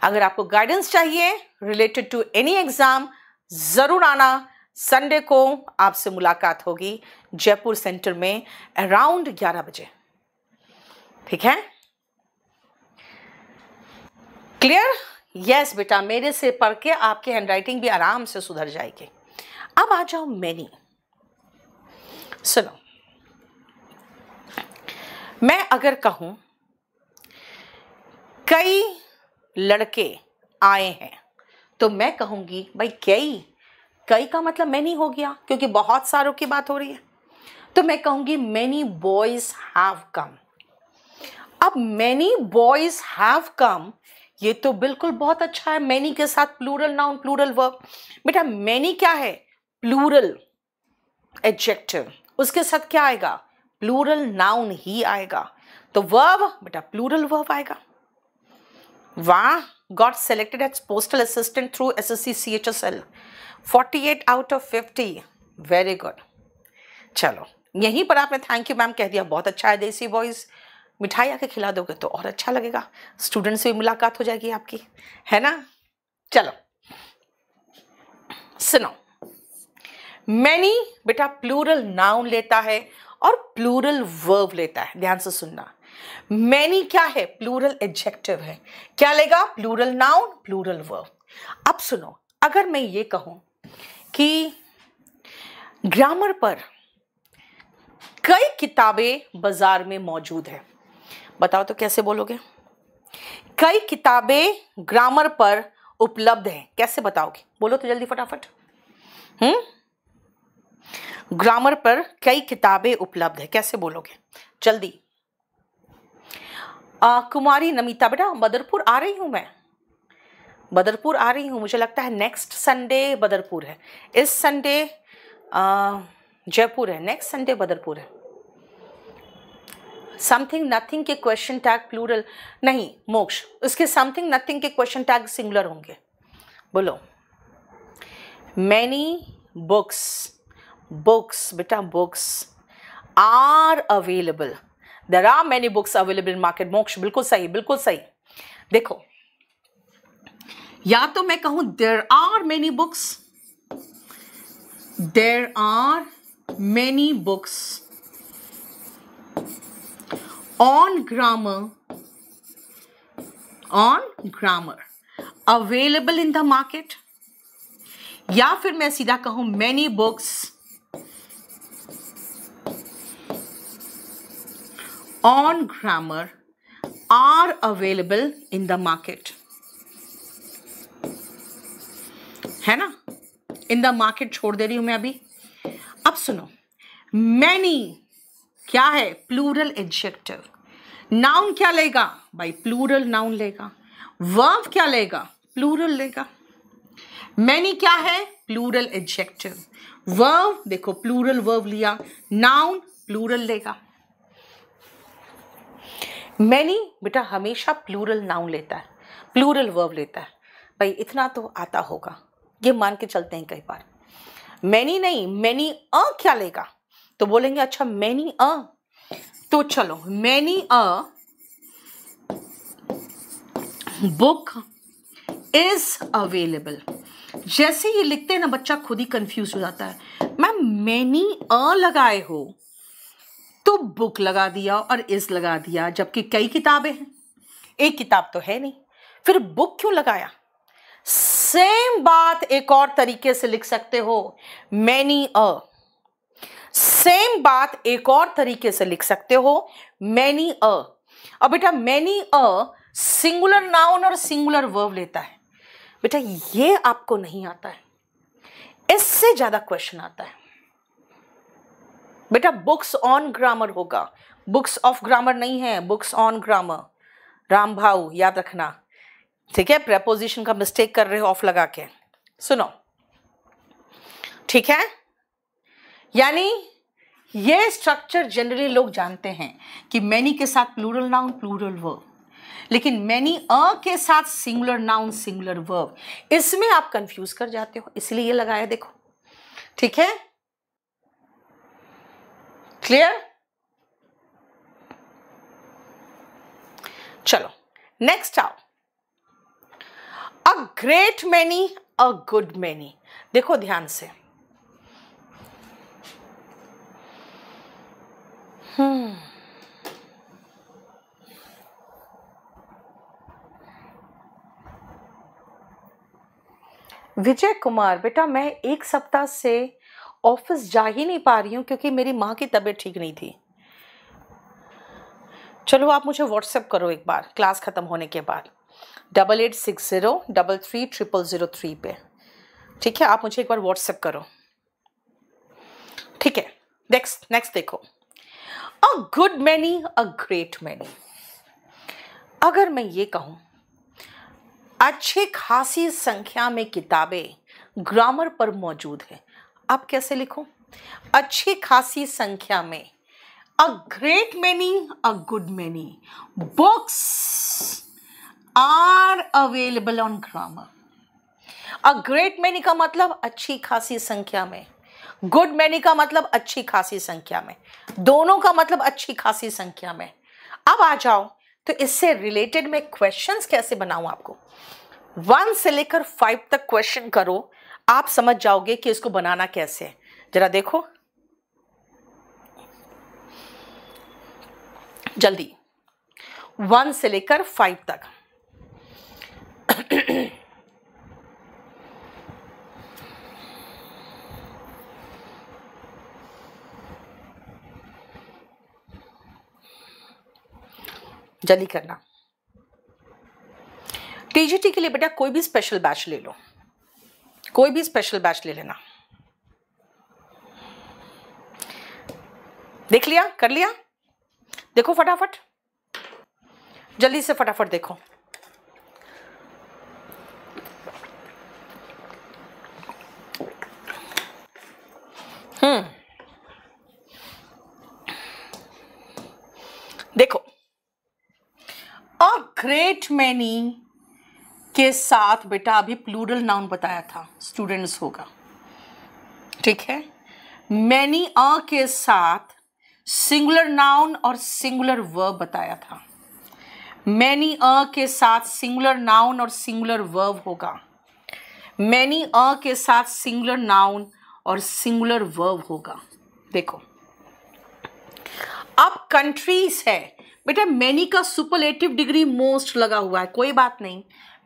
अगर आपको गाइडेंस चाहिए रिलेटेड टू एनी एग्ज़ाम ज़रूर आना संडे को आपसे मुलाकात होगी जयपुर सेंटर में अराउंड 11 बजे ठीक है क्लियर यस बेटा मेरे से पढ़ के आपकी हैंडराइटिंग भी आराम से सुधर जाएगी अब आ जाओ मैनी सुनो मैं अगर कहूं कई लड़के आए हैं तो मैं कहूँगी भाई कई कई का मतलब मैनी हो गया क्योंकि बहुत सारों की बात हो रही है तो मैं कहूँगी मैनी बॉयज़ हैव कम अब मैनी बॉयज़ हैव कम ये तो बिल्कुल बहुत अच्छा है मैनी के साथ प्लूरल नाउन प्लूरल वर्ब बेटा मैनी क्या है प्लूरल एडजेक्टिव उसके साथ क्या आएगा प्लूरल नाउन ही आएगा तो वर्ब बेटा प्लूरल वर्ब आएगा वाह got selected as postal assistant through SSC CHSL 48 out of 50 very good चलो यहीं पर आपने थैंक यू मैम कह दिया बहुत अच्छा है देसी बॉयज़ मिठाई आके खिला दोगे तो और अच्छा लगेगा स्टूडेंट से भी मुलाकात हो जाएगी आपकी है ना चलो सुनो मैनी बेटा प्लूरल नाउन लेता है और प्लूरल वर्ब लेता है ध्यान से सुनना मैनी क्या है प्लूरल एडजेक्टिव है क्या लेगा प्लूरल नाउन प्लूरल वर्ब अब सुनो अगर मैं ये कहूं कि ग्रामर पर कई किताबें बाजार में मौजूद है बताओ तो कैसे बोलोगे कई किताबें ग्रामर पर उपलब्ध हैं कैसे बताओगे बोलो तो जल्दी फटाफट हम्म ग्रामर पर कई किताबें उपलब्ध है कैसे बोलोगे जल्दी आ, कुमारी नमिता बेटा बदरपुर आ रही हूँ मैं बदरपुर आ रही हूँ मुझे लगता है नेक्स्ट संडे बदरपुर है इस संडे जयपुर है नेक्स्ट संडे बदरपुर है समथिंग नथिंग के क्वेश्चन टैग प्लूरल नहीं मोक्ष उसके समथिंग नथिंग के क्वेश्चन टैग सिंगुलर होंगे बोलो मैनी बुक्स बुक्स बेटा books are available there are many books available in market Moksh बिल्कुल सही बिल्कुल सही देखो या तो मैं कहूं there are many books there are many books on grammar on grammar available in the market या फिर मैं सीधा कहूं many books on grammar are available in the market है ना इन द मार्केट छोड़ दे रही हूं मैं अभी अब सुनो मैनी क्या है प्लूरल एडजेक्टिव नाउन क्या लेगा भाई प्लूरल नाउन लेगा वर्ब क्या लेगा प्लूरल लेगा मैनी क्या है प्लूरल एडजेक्टिव वर्ब देखो प्लूरल वर्ब लिया नाउन प्लूरल लेगा मैनी बेटा हमेशा प्लूरल नाउन लेता है प्लूरल वर्ब लेता है भाई इतना तो आता होगा ये मान के चलते हैं कई बार मैनी नहीं मैनी अ क्या लेगा तो बोलेंगे अच्छा मैनी अ तो चलो many a book is available जैसे ये लिखते हैं ना बच्चा खुद ही कंफ्यूज हो जाता है मैम मैनी अ लगाए हो तो बुक लगा दिया और इस लगा दिया जबकि कई किताबें हैं एक किताब तो है नहीं फिर बुक क्यों लगाया सेम बात एक और तरीके से लिख सकते हो मैनी अ सेम बात एक और तरीके से लिख सकते हो मैनी अ अब बेटा मैनी अ सिंगुलर नाउन और सिंगुलर वर्व लेता है बेटा ये आपको नहीं आता है इससे ज़्यादा क्वेश्चन आता है बेटा बुक्स ऑन ग्रामर होगा बुक्स ऑफ ग्रामर नहीं है बुक्स ऑन ग्रामर राम भाव याद रखना ठीक है प्रपोजिशन का मिस्टेक कर रहे हो ऑफ लगा के सुनो ठीक है यानी ये स्ट्रक्चर जनरली लोग जानते हैं कि मैनी के साथ प्लूरल नाउन प्लूरल वर्ब लेकिन मैनी अ के साथ सिंगुलर नाउन सिंगुलर वर्ब इसमें आप कंफ्यूज कर जाते हो इसलिए ये लगाया देखो ठीक है क्लियर चलो नेक्स्ट आओ a great many a good many देखो ध्यान से हम्म विजय कुमार बेटा मैं एक सप्ताह से ऑफिस जा ही नहीं पा रही हूँ क्योंकि मेरी माँ की तबीयत ठीक नहीं थी चलो आप मुझे व्हाट्सएप करो एक बार क्लास ख़त्म होने के बाद double eight six zero double three triple zero three पे ठीक है आप मुझे एक बार व्हाट्सएप करो ठीक है नेक्स्ट नेक्स्ट देखो a good many a great many अगर मैं ये कहूँ अच्छे खासी संख्या में किताबें ग्रामर पर मौजूद हैं आप कैसे लिखो अच्छी खासी संख्या में a great many a good many books are available on grammar a great many का मतलब अच्छी खासी संख्या में गुड मैनी का मतलब अच्छी खासी संख्या में दोनों का मतलब अच्छी खासी संख्या में अब आ जाओ तो इससे रिलेटेड मैं क्वेश्चंस कैसे बनाऊं आपको वन से लेकर फाइव तक क्वेश्चन करो आप समझ जाओगे कि इसको बनाना कैसे है जरा देखो जल्दी वन से लेकर फाइव तक जल्दी करना टीजीटी के लिए बेटा कोई भी स्पेशल बैच ले लो कोई भी स्पेशल बैच ले लेना देख लिया कर लिया देखो फटाफट जल्दी से फटाफट देखो हम्म देखो अ ग्रेट मैनी के साथ बेटा अभी प्लूरल नाउन बताया था स्टूडेंट्स होगा ठीक है मैनी अ के साथ सिंगुलर नाउन और सिंगुलर वर्ब बताया था मैनी अ के साथ सिंगुलर नाउन और सिंगुलर वर्ब होगा मैनी अ के साथ सिंगुलर नाउन और सिंगुलर वर्ब होगा देखो अब कंट्रीज है बेटा मैनी का सुपरलेटिव डिग्री मोस्ट लगा हुआ है कोई बात नहीं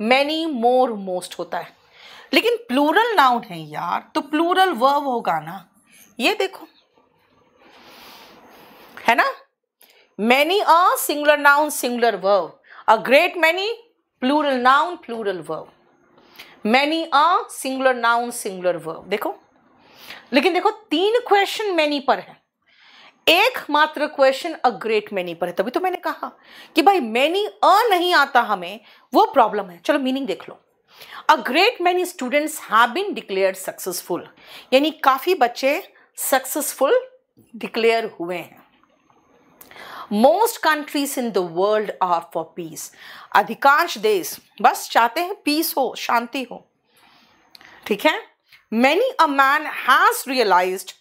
मैनी मोर मोस्ट होता है लेकिन प्लूरल नाउन है यार तो प्लूरल वर्ब होगा ना ये देखो है ना many a singular noun singular verb a great many plural noun plural verb many a singular noun singular verb देखो लेकिन देखो तीन क्वेश्चन मैनी पर है एक मात्र क्वेश्चन अ ग्रेट मैनी पर है तभी तो मैंने कहा कि भाई मैनी अ नहीं आता हमें वो प्रॉब्लम है चलो मीनिंग देख लो a great many students have been declare successful यानी काफ़ी बच्चे सक्सेसफुल डिक्लेयर हुए हैं most countries in the world are for peace अधिकांश देश बस चाहते हैं पीस हो शांति हो ठीक है many a man has realised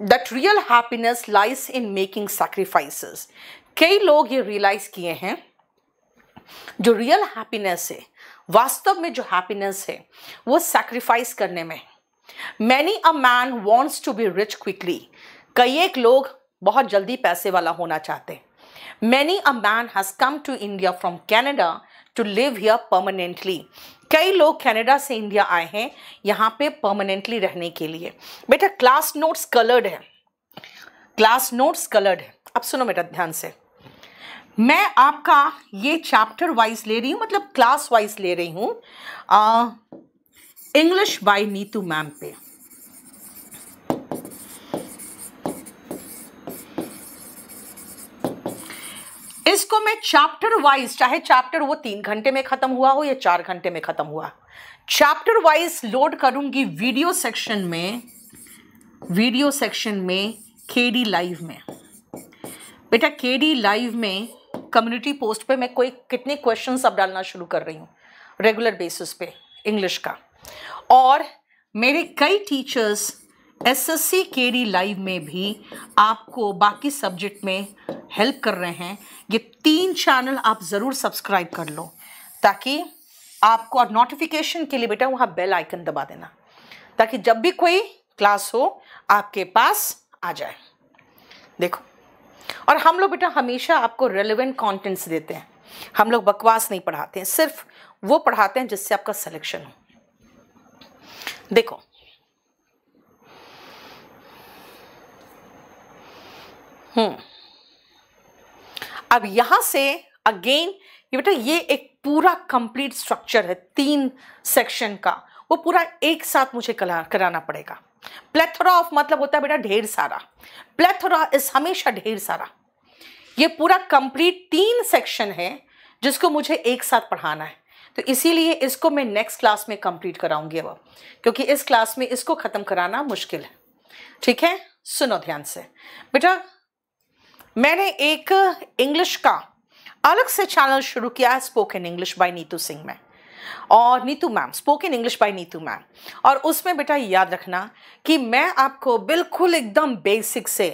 that real happiness lies in making sacrifices कई लोग ये रियलाइज किए हैं जो रियल हैप्पीनेस है वास्तव में जो हैप्पीनेस है वो सेक्रीफाइस करने में many a man wants to be rich quickly कई एक लोग बहुत जल्दी पैसे वाला होना चाहते हैं many a man has come to India from Canada to live here permanently कई लोग कनाडा से इंडिया आए हैं यहाँ पे परमानेंटली रहने के लिए बेटा क्लास नोट्स कलर्ड है क्लास नोट्स कलर्ड है अब सुनो बेटा ध्यान से मैं आपका ये चैप्टर वाइज ले रही हूँ मतलब क्लास वाइज ले रही हूँ इंग्लिश बाय नीतू मैम पे इसको मैं चैप्टर वाइज चाहे चैप्टर वो तीन घंटे में खत्म हुआ हो या चार घंटे में खत्म हुआ चैप्टर वाइज लोड करूंगी वीडियो सेक्शन में वीडियो सेक्शन में केडी लाइव में बेटा केडी लाइव में कम्युनिटी पोस्ट पे मैं कोई कितने क्वेश्चंस अब डालना शुरू कर रही हूँ रेगुलर बेसिस पे इंग्लिश का और मेरे कई टीचर्स एसएससी केडी लाइव में भी आपको बाकी सब्जेक्ट में हेल्प कर रहे हैं ये तीन चैनल आप ज़रूर सब्सक्राइब कर लो ताकि आपको और नोटिफिकेशन के लिए बेटा वहाँ बेल आइकन दबा देना ताकि जब भी कोई क्लास हो आपके पास आ जाए देखो और हम लोग बेटा हमेशा आपको रेलिवेंट कंटेंट्स देते हैं हम लोग बकवास नहीं पढ़ाते हैं सिर्फ वो पढ़ाते हैं जिससे आपका सिलेक्शन हो देखो अब यहां से अगेन ये बेटा ये एक पूरा कंप्लीट स्ट्रक्चर है तीन सेक्शन का वो पूरा एक साथ मुझे कराना पड़ेगा प्लेथोरा ऑफ मतलब होता है बेटा ढेर सारा प्लेथोरा इज हमेशा ढेर सारा ये पूरा कंप्लीट तीन सेक्शन है जिसको मुझे एक साथ पढ़ाना है तो इसीलिए इसको मैं नेक्स्ट क्लास में कंप्लीट कराऊंगी अब क्योंकि इस क्लास में इसको ख़त्म कराना मुश्किल है ठीक है सुनो ध्यान से बेटा मैंने एक इंग्लिश का अलग से चैनल शुरू किया है spoken English by Neetu Singh में और Neetu ma'am spoken English by Neetu ma'am और उसमें बेटा याद रखना कि मैं आपको बिल्कुल एकदम बेसिक से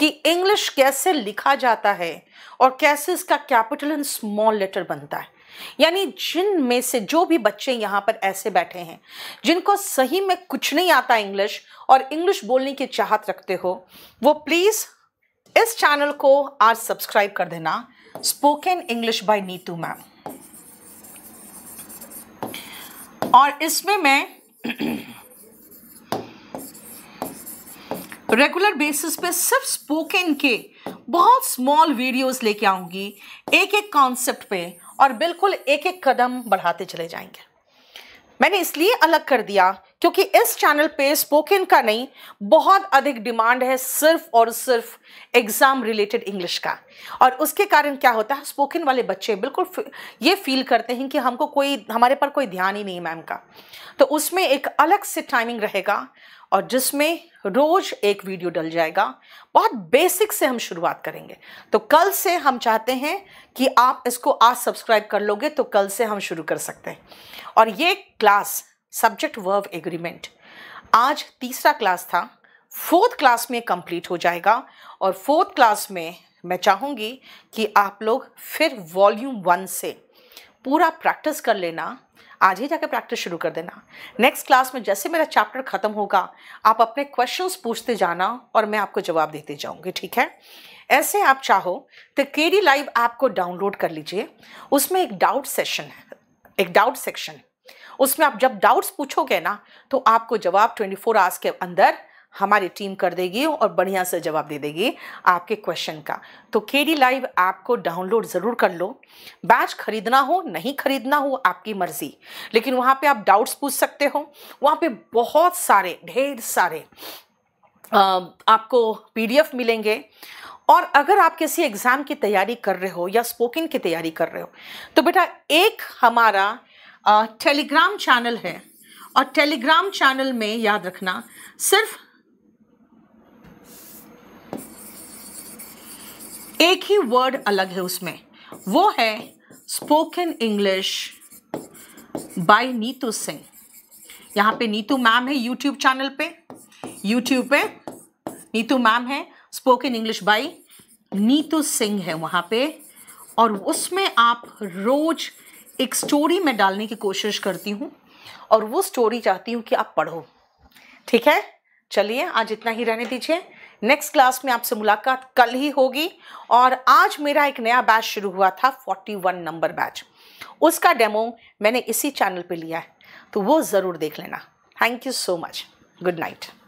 कि इंग्लिश कैसे लिखा जाता है और कैसे इसका कैपिटल एंड स्मॉल लेटर बनता है यानी जिन में से जो भी बच्चे यहाँ पर ऐसे बैठे हैं जिनको सही में कुछ नहीं आता इंग्लिश और इंग्लिश बोलने की चाहत रखते हो वो प्लीज़ इस चैनल को आज सब्सक्राइब कर देना spoken English by Neetu ma'am और इसमें मैं रेगुलर बेसिस पे सिर्फ स्पोकन के बहुत स्मॉल वीडियोस लेके आऊंगी एक एक कॉन्सेप्ट पे और बिल्कुल एक एक कदम बढ़ाते चले जाएंगे मैंने इसलिए अलग कर दिया क्योंकि इस चैनल पे स्पोकन का नहीं बहुत अधिक डिमांड है सिर्फ और सिर्फ एग्ज़ाम रिलेटेड इंग्लिश का और उसके कारण क्या होता है स्पोकन वाले बच्चे बिल्कुल ये फील करते हैं कि हमको कोई हमारे पर कोई ध्यान ही नहीं मैम का तो उसमें एक अलग से टाइमिंग रहेगा और जिसमें रोज़ एक वीडियो डल जाएगा बहुत बेसिक से हम शुरुआत करेंगे तो कल से हम चाहते हैं कि आप इसको आज सब्सक्राइब कर लोगे तो कल से हम शुरू कर सकते हैं और ये क्लास सब्जेक्ट वर्ब एग्रीमेंट आज तीसरा क्लास था फोर्थ क्लास में कंप्लीट हो जाएगा और फोर्थ क्लास में मैं चाहूँगी कि आप लोग फिर वॉल्यूम वन से पूरा प्रैक्टिस कर लेना आज ही जाकर प्रैक्टिस शुरू कर देना नेक्स्ट क्लास में जैसे मेरा चैप्टर ख़त्म होगा आप अपने क्वेश्चंस पूछते जाना और मैं आपको जवाब देते जाऊँगी ठीक है ऐसे आप चाहो तो के डी लाइव ऐप को डाउनलोड कर लीजिए उसमें एक डाउट सेशन है एक डाउट सेक्शन उसमें आप जब डाउट्स पूछोगे ना तो आपको जवाब 24 फोर आवर्स के अंदर हमारी टीम कर देगी और बढ़िया से जवाब दे देगी आपके क्वेश्चन का तो के डी लाइव ऐप को डाउनलोड ज़रूर कर लो बैच खरीदना हो नहीं खरीदना हो आपकी मर्ज़ी लेकिन वहाँ पे आप डाउट्स पूछ सकते हो वहाँ पे बहुत सारे ढेर सारे आपको पी मिलेंगे और अगर आप किसी एग्ज़ाम की तैयारी कर रहे हो या स्पोकिंग की तैयारी कर रहे हो तो बेटा एक हमारा टेलीग्राम चैनल है और टेलीग्राम चैनल में याद रखना सिर्फ एक ही वर्ड अलग है उसमें वो है spoken English by Neetu Singh यहाँ पे नीतू मैम है यूट्यूब चैनल पे यूट्यूब पे नीतू मैम है spoken English by Neetu Singh है वहाँ पे और उसमें आप रोज़ एक स्टोरी में डालने की कोशिश करती हूँ और वो स्टोरी चाहती हूँ कि आप पढ़ो ठीक है चलिए आज इतना ही रहने दीजिए नेक्स्ट क्लास में आपसे मुलाकात कल ही होगी और आज मेरा एक नया बैच शुरू हुआ था 41 नंबर बैच उसका डेमो मैंने इसी चैनल पे लिया है तो वो ज़रूर देख लेना thank you so much good night